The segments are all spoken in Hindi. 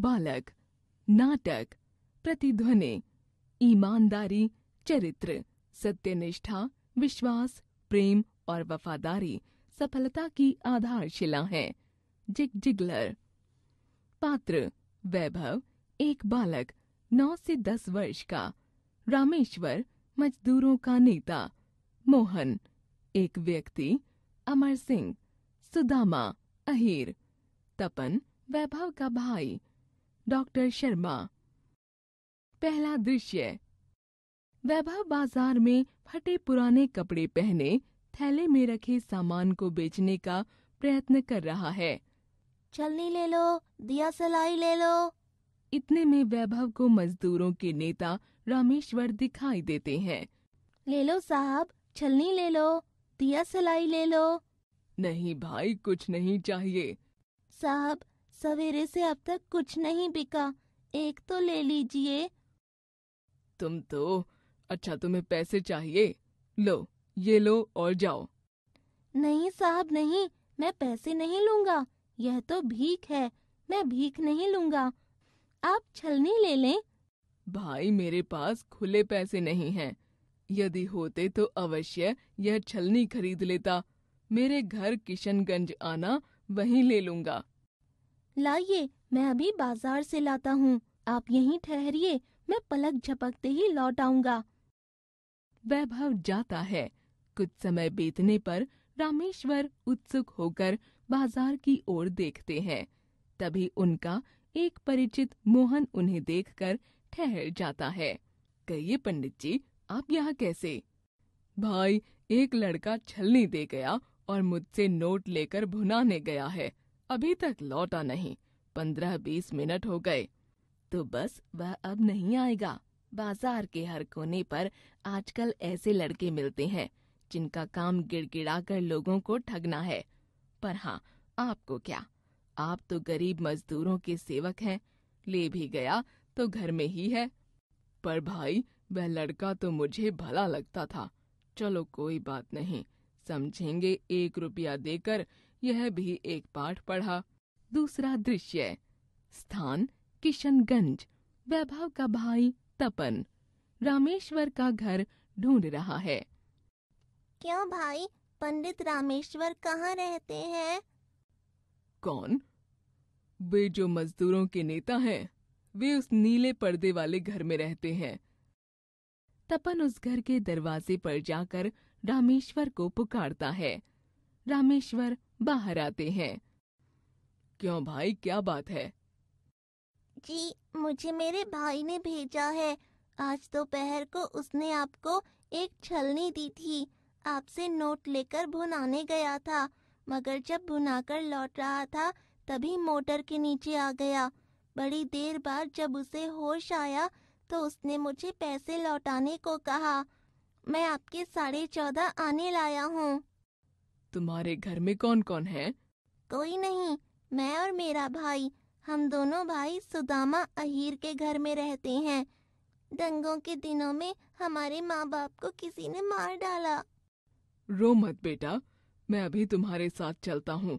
बालक नाटक प्रतिध्वनि ईमानदारी चरित्र सत्यनिष्ठा विश्वास प्रेम और वफादारी सफलता की आधारशिला है जिग जिगलर पात्र वैभव एक बालक नौ से दस वर्ष का रामेश्वर मजदूरों का नेता मोहन एक व्यक्ति अमर सिंह सुदामा अहीर तपन वैभव का भाई डॉक्टर शर्मा पहला दृश्य वैभव बाजार में फटे पुराने कपड़े पहने थैले में रखे सामान को बेचने का प्रयत्न कर रहा है चलनी ले लो दिया सलाई ले लो इतने में वैभव को मजदूरों के नेता रामेश्वर दिखाई देते हैं ले लो साहब छलनी ले लो दिया सलाई ले लो नहीं भाई कुछ नहीं चाहिए साहब सवेरे से अब तक कुछ नहीं बिका एक तो ले लीजिए तुम तो अच्छा तुम्हें पैसे चाहिए लो ये लो और जाओ नहीं साहब नहीं मैं पैसे नहीं लूंगा यह तो भीख है मैं भीख नहीं लूंगा आप छलनी ले लें भाई मेरे पास खुले पैसे नहीं हैं। यदि होते तो अवश्य यह छलनी खरीद लेता मेरे घर किशनगंज आना वहीं ले लूंगा लाइए मैं अभी बाजार से लाता हूँ आप यहीं ठहरिए मैं पलक झपकते ही लौट आऊंगा वैभव जाता है कुछ समय बीतने पर रामेश्वर उत्सुक होकर बाजार की ओर देखते हैं तभी उनका एक परिचित मोहन उन्हें देखकर ठहर जाता है कहिए पंडित जी आप यहाँ कैसे भाई एक लड़का छलनी दे गया और मुझसे नोट लेकर भुनाने गया है अभी तक लौटा नहीं पंद्रह बीस मिनट हो गए तो बस वह अब नहीं आएगा बाजार के हर कोने पर आजकल ऐसे लड़के मिलते हैं जिनका काम गिड़गिड़ा कर लोगों को ठगना है पर हाँ आपको क्या आप तो गरीब मजदूरों के सेवक हैं ले भी गया तो घर में ही है पर भाई वह लड़का तो मुझे भला लगता था चलो कोई बात नहीं समझेंगे एक रुपया देकर यह भी एक पाठ पढ़ा दूसरा दृश्य स्थान किशनगंज वैभव का भाई तपन रामेश्वर का घर ढूंढ रहा है क्यों भाई पंडित रामेश्वर कहाँ रहते हैं कौन वे जो मजदूरों के नेता हैं वे उस नीले पर्दे वाले घर में रहते हैं तपन उस घर के दरवाजे पर जाकर रामेश्वर को पुकारता है रामेश्वर बाहर आते हैं क्यों भाई क्या बात है जी मुझे मेरे भाई ने भेजा है आज दोपहर को उसने आपको एक छलनी दी थी आपसे नोट लेकर भुनाने गया था मगर जब भुनाकर लौट रहा था तभी मोटर के नीचे आ गया बड़ी देर बाद जब उसे होश आया तो उसने मुझे पैसे लौटाने को कहा मैं आपके साढ़े चौदह आने लाया हूँ तुम्हारे घर में कौन कौन है कोई नहीं मैं और मेरा भाई हम दोनों भाई सुदामा अहीर के घर में रहते हैं दंगों के दिनों में हमारे माँ बाप को किसी ने मार डाला रो मत बेटा मैं अभी तुम्हारे साथ चलता हूँ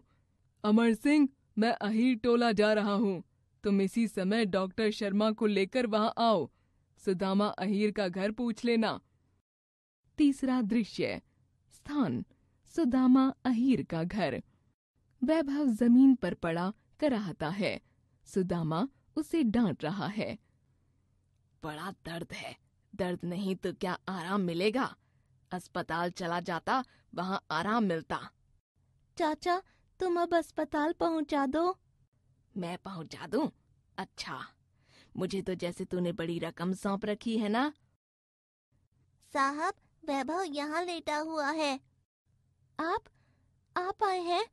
अमर सिंह मैं अहीर टोला जा रहा हूँ तुम इसी समय डॉक्टर शर्मा को लेकर वहाँ आओ सुदामा अहीर का घर पूछ लेना तीसरा दृश्य स्थान सुदामा अहीर का घर वैभव जमीन पर पड़ा कराहता है सुदामा उसे डांट रहा है बड़ा दर्द है दर्द नहीं तो क्या आराम मिलेगा अस्पताल चला जाता वहाँ आराम मिलता चाचा तुम अब अस्पताल पहुँचा दो मैं पहुँचा दू अच्छा मुझे तो जैसे तूने बड़ी रकम सौंप रखी है ना साहब वैभव यहाँ लेटा हुआ है आप आप आए हैं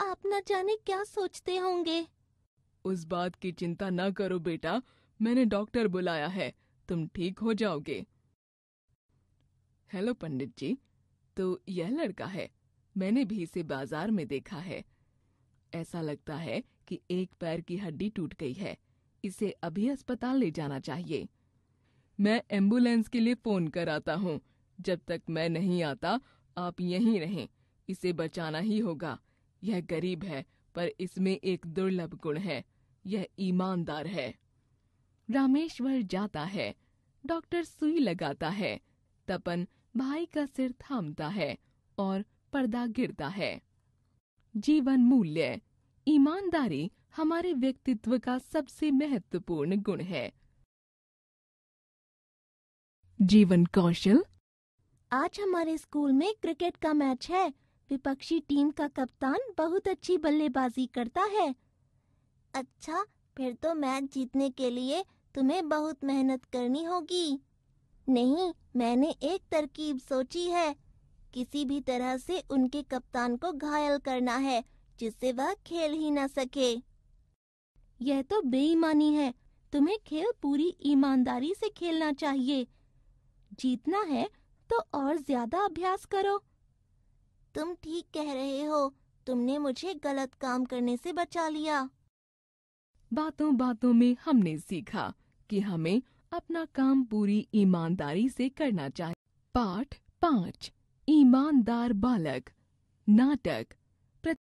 आप न जाने क्या सोचते होंगे उस बात की चिंता न करो बेटा मैंने डॉक्टर बुलाया है तुम ठीक हो जाओगे हेलो पंडित जी तो यह लड़का है मैंने भी इसे बाजार में देखा है ऐसा लगता है कि एक पैर की हड्डी टूट गई है इसे अभी अस्पताल ले जाना चाहिए मैं एम्बुलेंस के लिए फोन कर आता हूँ जब तक मैं नहीं आता आप यहीं रहें इसे बचाना ही होगा यह गरीब है पर इसमें एक दुर्लभ गुण है यह ईमानदार है रामेश्वर जाता है डॉक्टर सुई लगाता है तपन भाई का सिर थामता है और पर्दा गिरता है जीवन मूल्य ईमानदारी हमारे व्यक्तित्व का सबसे महत्वपूर्ण गुण है जीवन कौशल आज हमारे स्कूल में क्रिकेट का मैच है विपक्षी टीम का कप्तान बहुत अच्छी बल्लेबाजी करता है अच्छा फिर तो मैच जीतने के लिए तुम्हें बहुत मेहनत करनी होगी नहीं मैंने एक तरकीब सोची है किसी भी तरह से उनके कप्तान को घायल करना है जिससे वह खेल ही न सके यह तो बेईमानी है तुम्हें खेल पूरी ईमानदारी से खेलना चाहिए जीतना है तो और ज्यादा अभ्यास करो तुम ठीक कह रहे हो तुमने मुझे गलत काम करने से बचा लिया बातों बातों में हमने सीखा कि हमें अपना काम पूरी ईमानदारी से करना चाहिए पाठ पाँच ईमानदार बालक नाटक